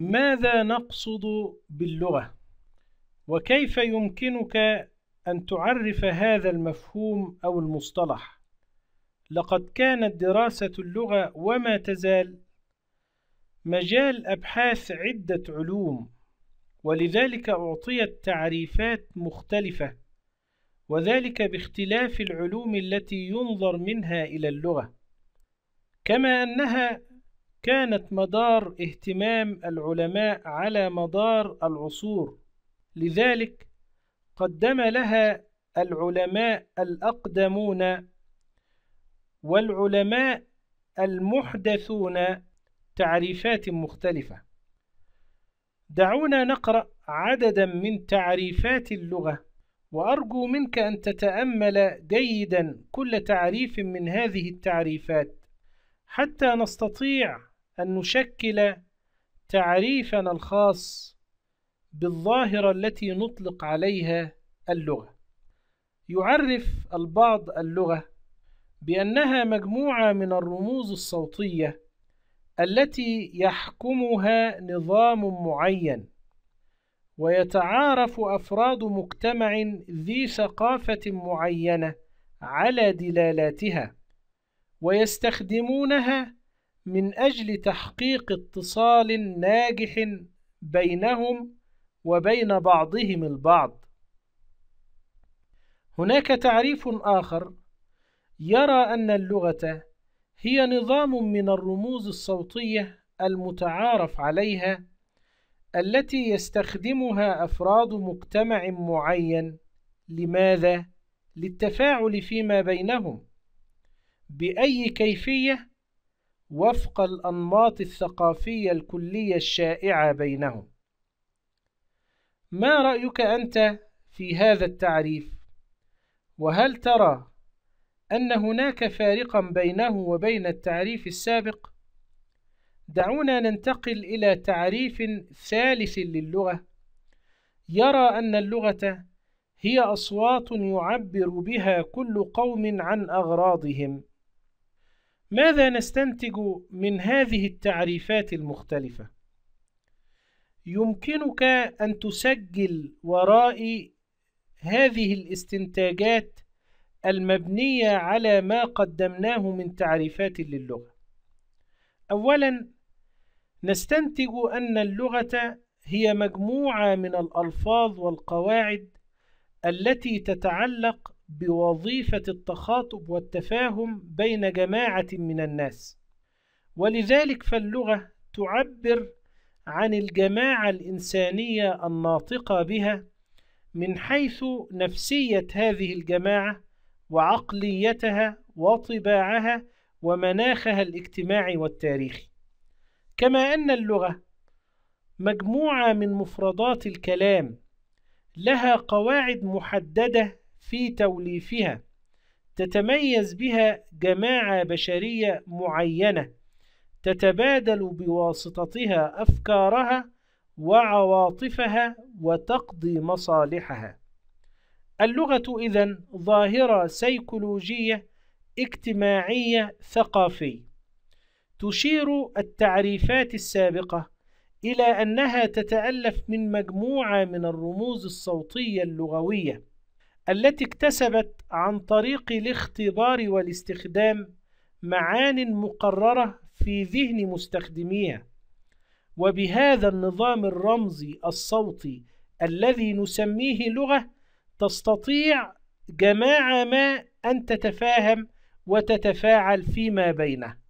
ماذا نقصد باللغة؟ وكيف يمكنك أن تعرف هذا المفهوم أو المصطلح؟ لقد كانت دراسة اللغة وما تزال مجال أبحاث عدة علوم ولذلك أعطيت تعريفات مختلفة وذلك باختلاف العلوم التي ينظر منها إلى اللغة كما أنها كانت مدار اهتمام العلماء على مدار العصور لذلك قدم لها العلماء الأقدمون والعلماء المحدثون تعريفات مختلفة دعونا نقرأ عددا من تعريفات اللغة وأرجو منك أن تتأمل جيدا كل تعريف من هذه التعريفات حتى نستطيع أن نشكل تعريفنا الخاص بالظاهرة التي نطلق عليها اللغة يعرف البعض اللغة بأنها مجموعة من الرموز الصوتية التي يحكمها نظام معين ويتعارف أفراد مجتمع ذي ثقافة معينة على دلالاتها ويستخدمونها من أجل تحقيق اتصال ناجح بينهم وبين بعضهم البعض هناك تعريف آخر يرى أن اللغة هي نظام من الرموز الصوتية المتعارف عليها التي يستخدمها أفراد مجتمع معين لماذا؟ للتفاعل فيما بينهم بأي كيفية وفق الأنماط الثقافية الكلية الشائعة بينهم ما رأيك أنت في هذا التعريف؟ وهل ترى أن هناك فارقا بينه وبين التعريف السابق؟ دعونا ننتقل إلى تعريف ثالث للغة يرى أن اللغة هي أصوات يعبر بها كل قوم عن أغراضهم ماذا نستنتج من هذه التعريفات المختلفة؟ يمكنك أن تسجل وراء هذه الاستنتاجات المبنية على ما قدمناه من تعريفات للغة. أولاً، نستنتج أن اللغة هي مجموعة من الألفاظ والقواعد التي تتعلق بوظيفة التخاطب والتفاهم بين جماعة من الناس ولذلك فاللغة تعبر عن الجماعة الإنسانية الناطقة بها من حيث نفسية هذه الجماعة وعقليتها وطباعها ومناخها الاجتماعي والتاريخي كما أن اللغة مجموعة من مفردات الكلام لها قواعد محددة في توليفها تتميز بها جماعة بشرية معينة تتبادل بواسطتها أفكارها وعواطفها وتقضي مصالحها اللغة إذن ظاهرة سيكولوجية اجتماعية ثقافية تشير التعريفات السابقة إلى أنها تتألف من مجموعة من الرموز الصوتية اللغوية التي اكتسبت عن طريق الاختبار والاستخدام معان مقررة في ذهن مستخدميها وبهذا النظام الرمزي الصوتي الذي نسميه لغة تستطيع جماعة ما أن تتفاهم وتتفاعل فيما بينه